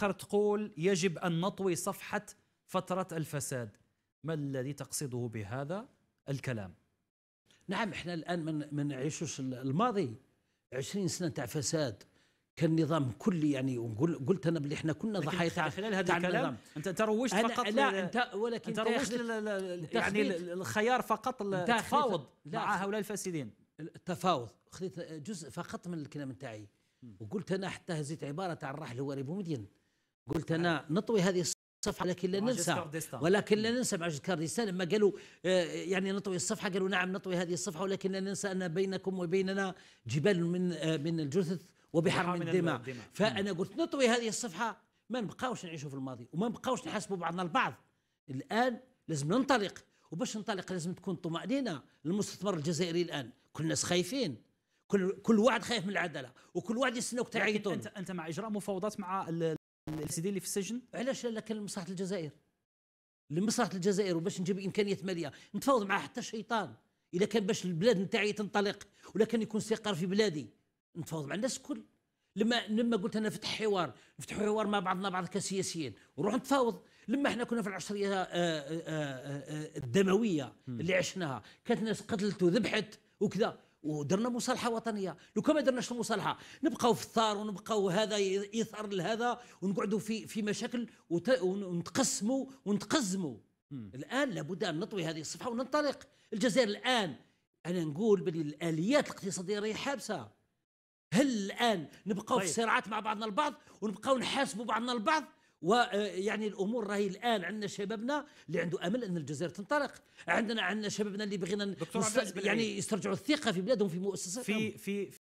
خر تقول يجب أن نطوي صفحة فترة الفساد ما الذي تقصده بهذا الكلام نعم احنا الآن من, من عيشوش الماضي عشرين سنة تاع فساد كان نظام كلي يعني قلت انا باللي احنا كنا ضحايا تاع خلال هذا الكلام انت تروجت فقط لا انت ولكن انت تروجت يعني الخيار فقط التفاوض مع هؤلاء الفاسدين التفاوض خذيت جزء فقط من الكلام تاعي وقلت انا حتى هزيت عباره تاع الراحل هو مدين قلت انا نعم. نطوي هذه الصفحه لكن لا ننسى ولكن لا ننسى معجز كاردستان لما قالوا آه، يعني نطوي الصفحه قالوا نعم نطوي هذه الصفحه ولكن لا ننسى ان بينكم وبيننا جبال من آه، من الجثث وبحر من الدماء فانا قلت نطوي هذه الصفحه ما نبقاوش نعيشوا في الماضي وما نبقاوش نحاسبوا بعضنا البعض الان لازم ننطلق وباش ننطلق لازم تكون طمأنينة للمستثمر الجزائري الآن كل الناس خايفين كل كل واحد خايف من العداله وكل واحد يستناوك تعيطون انت انت مع اجراء مفاوضات مع السي دي اللي في السجن علاش لا كان لمصلحه الجزائر لمصلحه الجزائر وباش نجيب امكانيه ماليه نتفاوض مع حتى شيطان اذا كان باش البلاد نتاعي تنطلق ولا كان يكون استقرار في بلادي نتفاوض مع الناس الكل لما لما قلت انا فتح حوار نفتح حوار مع بعضنا بعض كسياسيين ونروح نتفاوض لما احنا كنا في العشريه آه، آه، آه، الدمويه اللي عشناها كانت ناس قتلت وذبحت وكذا ودرنا مصالحه وطنيه لو كان ما درناش المصالحه نبقاو في الثار ونبقاو هذا يثار لهذا ونقعدوا في في مشاكل ونتقسموا ونتقزموا الان لابد ان نطوي هذه الصفحه وننطلق الجزائر الان انا نقول باللي الاليات الاقتصاديه راهي حابسه هل الان نبقاو طيب. في صراعات مع بعضنا البعض ونبقاو نحاسبوا بعضنا البعض ويعني آه، الامور راهي الان عندنا شبابنا اللي عنده امل ان الجزائر تنطلق عندنا عندنا شبابنا اللي بغينا يعني يسترجعوا الثقه في بلادهم في مؤسساتهم في في